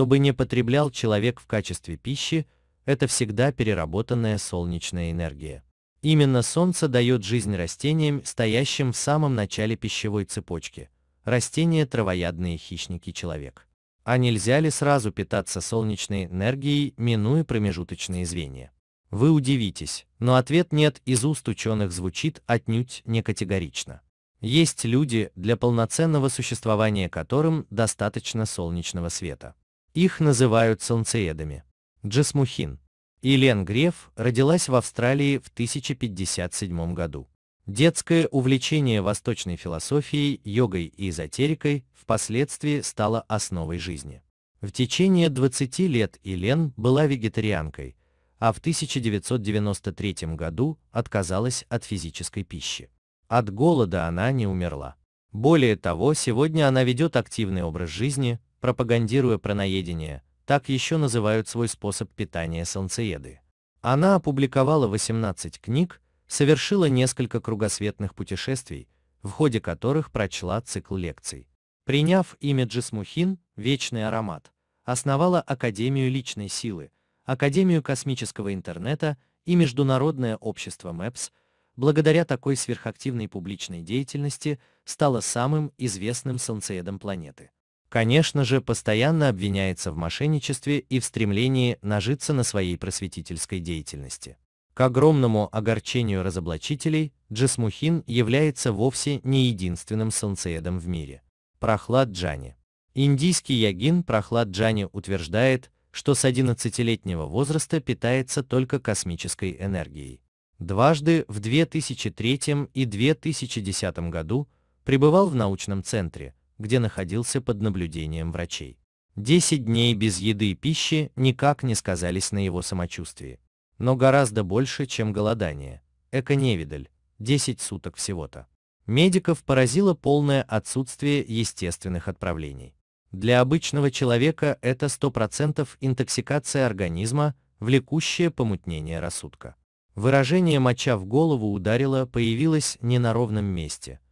чтобы не потреблял человек в качестве пищи, это всегда переработанная солнечная энергия. Именно солнце дает жизнь растениям, стоящим в самом начале пищевой цепочки. Растения – травоядные хищники человек. А нельзя ли сразу питаться солнечной энергией, минуя промежуточные звенья? Вы удивитесь, но ответ «нет» из уст ученых звучит отнюдь не категорично. Есть люди, для полноценного существования которым достаточно солнечного света. Их называют солнцеедами. Джасмухин. Елен Греф родилась в Австралии в 1057 году. Детское увлечение восточной философией, йогой и эзотерикой впоследствии стало основой жизни. В течение 20 лет Елен была вегетарианкой, а в 1993 году отказалась от физической пищи. От голода она не умерла. Более того, сегодня она ведет активный образ жизни, пропагандируя праноедение, так еще называют свой способ питания солнцееды. Она опубликовала 18 книг, совершила несколько кругосветных путешествий, в ходе которых прочла цикл лекций. Приняв имя Джисмухин, «Вечный аромат», основала Академию личной силы, Академию космического интернета и Международное общество МЭПС, благодаря такой сверхактивной публичной деятельности стала самым известным солнцеедом планеты конечно же, постоянно обвиняется в мошенничестве и в стремлении нажиться на своей просветительской деятельности. К огромному огорчению разоблачителей, Джисмухин является вовсе не единственным солнцеедом в мире. Прохлад Джани. Индийский ягин Прохлад Джани утверждает, что с 11-летнего возраста питается только космической энергией. Дважды в 2003 и 2010 году пребывал в научном центре – где находился под наблюдением врачей. 10 дней без еды и пищи никак не сказались на его самочувствии. Но гораздо больше, чем голодание. Эко-невидаль. 10 суток всего-то. Медиков поразило полное отсутствие естественных отправлений. Для обычного человека это 100% интоксикация организма, влекущая помутнение рассудка. Выражение «моча в голову ударило появилось не на ровном месте –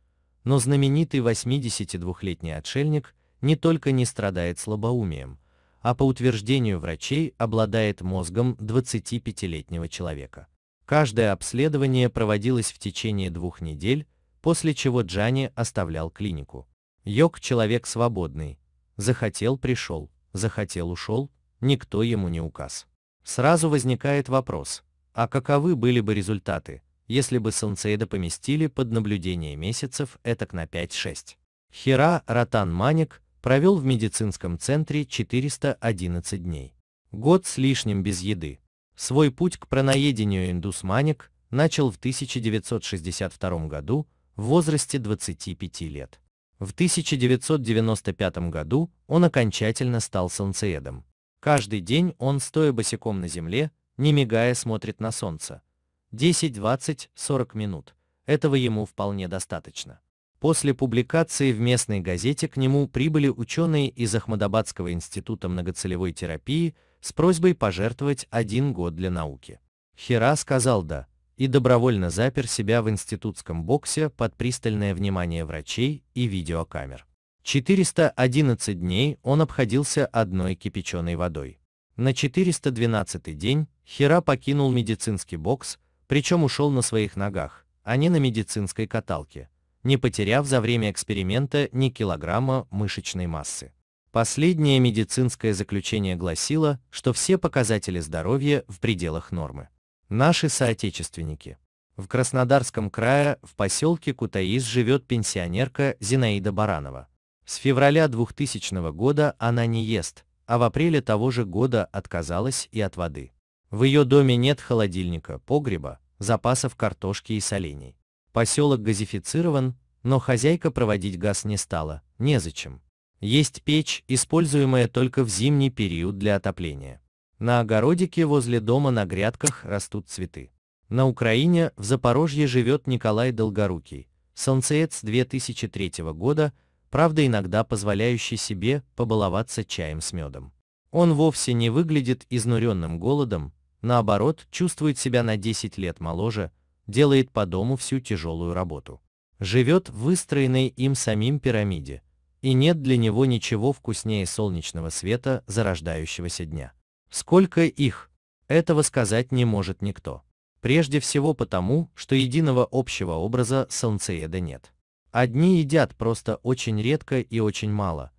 но знаменитый 82-летний отшельник не только не страдает слабоумием, а по утверждению врачей обладает мозгом 25-летнего человека. Каждое обследование проводилось в течение двух недель, после чего Джани оставлял клинику. Йог – человек свободный. Захотел – пришел, захотел – ушел, никто ему не указ. Сразу возникает вопрос, а каковы были бы результаты, если бы Солнцееда поместили под наблюдение месяцев этак на 5-6. Хера Ротан Маник провел в медицинском центре 411 дней. Год с лишним без еды. Свой путь к пронаедению индус Маник начал в 1962 году в возрасте 25 лет. В 1995 году он окончательно стал солнцеедом. Каждый день он, стоя босиком на земле, не мигая смотрит на солнце, 10-20-40 минут. Этого ему вполне достаточно. После публикации в местной газете к нему прибыли ученые из Ахмадабадского института многоцелевой терапии с просьбой пожертвовать один год для науки. Хера сказал «да» и добровольно запер себя в институтском боксе под пристальное внимание врачей и видеокамер. 411 дней он обходился одной кипяченой водой. На 412 день Хера покинул медицинский бокс, причем ушел на своих ногах, а не на медицинской каталке, не потеряв за время эксперимента ни килограмма мышечной массы. Последнее медицинское заключение гласило, что все показатели здоровья в пределах нормы. Наши соотечественники. В Краснодарском крае в поселке Кутаис живет пенсионерка Зинаида Баранова. С февраля 2000 года она не ест, а в апреле того же года отказалась и от воды. В ее доме нет холодильника, погреба, запасов картошки и солений. Поселок газифицирован, но хозяйка проводить газ не стала, незачем. Есть печь, используемая только в зимний период для отопления. На огородике возле дома на грядках растут цветы. На Украине в Запорожье живет Николай Долгорукий, солнцеец 2003 года, правда иногда позволяющий себе побаловаться чаем с медом. Он вовсе не выглядит изнуренным голодом, наоборот, чувствует себя на 10 лет моложе, делает по дому всю тяжелую работу. Живет в выстроенной им самим пирамиде, и нет для него ничего вкуснее солнечного света зарождающегося дня. Сколько их, этого сказать не может никто. Прежде всего потому, что единого общего образа солнцееда нет. Одни едят просто очень редко и очень мало,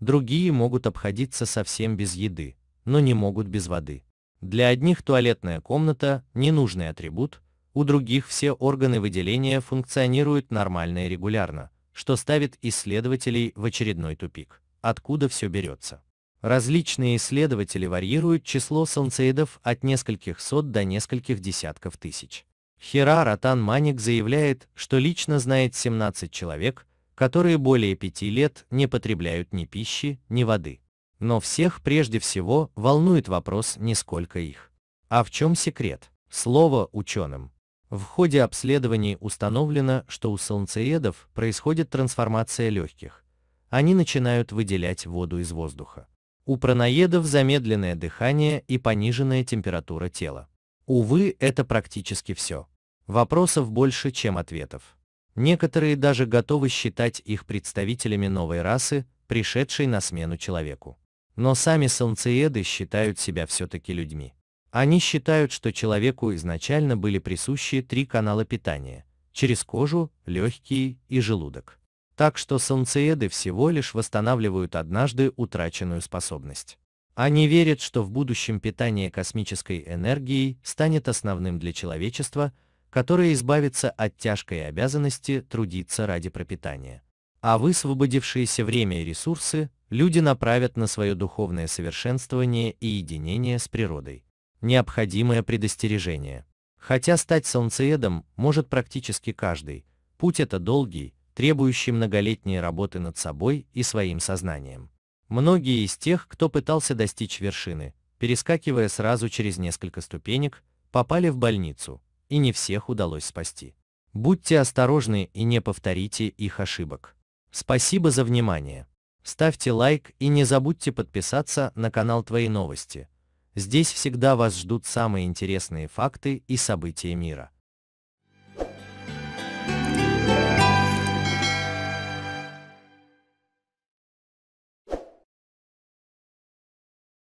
другие могут обходиться совсем без еды, но не могут без воды. Для одних туалетная комната – ненужный атрибут, у других все органы выделения функционируют нормально и регулярно, что ставит исследователей в очередной тупик. Откуда все берется? Различные исследователи варьируют число солнцеидов от нескольких сот до нескольких десятков тысяч. Хера Ротан Маник заявляет, что лично знает 17 человек, которые более пяти лет не потребляют ни пищи, ни воды. Но всех прежде всего волнует вопрос не сколько их. А в чем секрет? Слово ученым. В ходе обследований установлено, что у солнцеедов происходит трансформация легких. Они начинают выделять воду из воздуха. У праноедов замедленное дыхание и пониженная температура тела. Увы, это практически все. Вопросов больше, чем ответов. Некоторые даже готовы считать их представителями новой расы, пришедшей на смену человеку. Но сами солнцееды считают себя все-таки людьми. Они считают, что человеку изначально были присущи три канала питания – через кожу, легкие и желудок. Так что солнцееды всего лишь восстанавливают однажды утраченную способность. Они верят, что в будущем питание космической энергией станет основным для человечества, которое избавится от тяжкой обязанности трудиться ради пропитания а высвободившиеся время и ресурсы люди направят на свое духовное совершенствование и единение с природой. Необходимое предостережение. Хотя стать солнцеедом может практически каждый, путь это долгий, требующий многолетней работы над собой и своим сознанием. Многие из тех, кто пытался достичь вершины, перескакивая сразу через несколько ступенек, попали в больницу, и не всех удалось спасти. Будьте осторожны и не повторите их ошибок. Спасибо за внимание. Ставьте лайк и не забудьте подписаться на канал Твои новости. Здесь всегда вас ждут самые интересные факты и события мира.